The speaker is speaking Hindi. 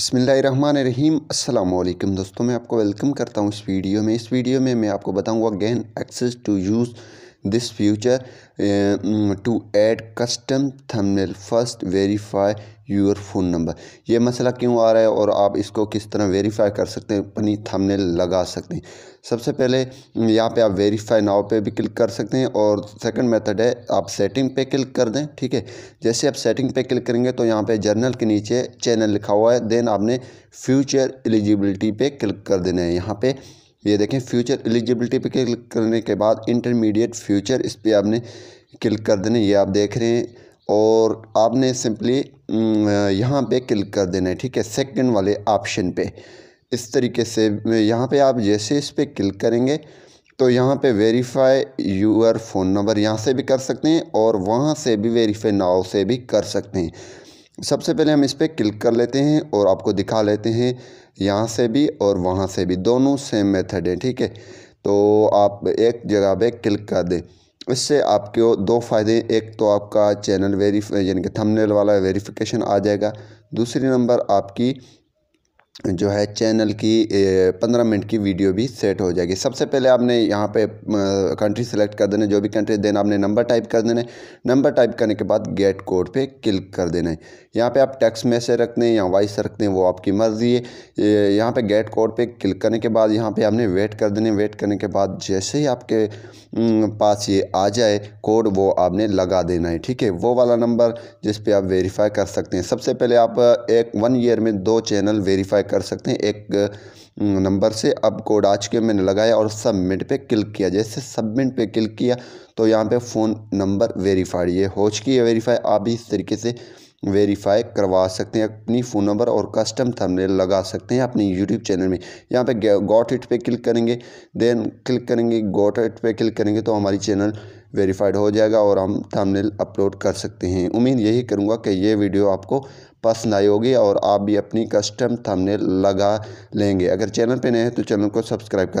बसमीम अल्लाम दोस्तों मैं आपको वेलकम करता हूँ इस वीडियो में इस वीडियो में मैं आपको बताऊँगा gain access to use this feature uh, mm, to add custom thumbnail first verify your phone number ये मसला क्यों आ रहा है और आप इसको किस तरह वेरीफाई कर सकते हैं अपनी thumbnail लगा सकते हैं सबसे पहले mm, यहाँ पे आप वेरीफाई नाव पे भी क्लिक कर सकते हैं और सेकंड मेथड है आप सेटिंग पे क्लिक कर दें ठीक है जैसे आप सेटिंग पे क्लिक करेंगे तो यहाँ पे जर्नल के नीचे चैनल लिखा हुआ है देन आपने फ्यूचर एलिजिबिलिटी पे क्लिक कर देना है यहाँ पर ये देखें फ्यूचर एलिजिबिलिटी पे क्लिक करने के बाद इंटरमीडिएट फ्यूचर इस पर आपने क्लिक कर देना ये आप देख रहे हैं और आपने सिंपली यहाँ पे क्लिक कर देना है ठीक है सेकंड वाले ऑप्शन पे इस तरीके से यहाँ पे आप जैसे इस पर क्लिक करेंगे तो यहाँ पे वेरीफाई यूर फ़ोन नंबर यहाँ से भी कर सकते हैं और वहाँ से भी वेरीफाई नाव से भी कर सकते हैं सबसे पहले हम इस पर क्लिक कर लेते हैं और आपको दिखा लेते हैं यहाँ से भी और वहाँ से भी दोनों सेम मेथड है ठीक है तो आप एक जगह पे क्लिक कर दें इससे आपके दो फ़ायदे एक तो आपका चैनल वेरीफ यानी कि थंबनेल वाला वेरिफिकेशन आ जाएगा दूसरी नंबर आपकी जो है चैनल की पंद्रह मिनट की वीडियो भी सेट हो जाएगी सबसे पहले आपने यहाँ पे कंट्री सेलेक्ट कर देना जो भी कंट्री देना आपने नंबर टाइप कर देना है नंबर टाइप करने के बाद गेट कोड पे क्लिक कर देना है यहाँ पे आप टेक्स्ट मैसेज रखते हैं या वॉइस रखते हैं वो आपकी मर्ज़ी है यहाँ पे गेट कोड पे क्लिक करने के बाद यहाँ पर आपने वेट कर देने वेट करने के बाद जैसे ही आपके पास ये आ जाए कोड वो आपने लगा देना है ठीक है वो वाला नंबर जिस पर आप वेरीफाई कर सकते हैं सबसे पहले आप एक वन ईयर में दो चैनल वेरीफाई कर सकते हैं एक नंबर से अब कोड आज के मैंने लगाया और सबमिट पे क्लिक किया जैसे सबमिट पे क्लिक किया तो यहाँ पे फ़ोन नंबर वेरीफाइड ये हो चुकी है वेरीफाई आप इस तरीके से वेरीफाई करवा सकते हैं अपनी फ़ोन नंबर और कस्टम थंबनेल लगा सकते हैं अपने यूट्यूब चैनल में यहाँ पे गॉट इट पे क्लिक करेंगे देन क्लिक करेंगे गॉट इट पे क्लिक करेंगे तो हमारी चैनल वेरीफाइड हो जाएगा और हम थंबनेल अपलोड कर सकते हैं उम्मीद यही करूँगा कि ये वीडियो आपको पसंद आई होगी और आप भी अपनी कस्टम थंबनेल लगा लेंगे अगर चैनल पर नए हैं तो चैनल को सब्सक्राइब कर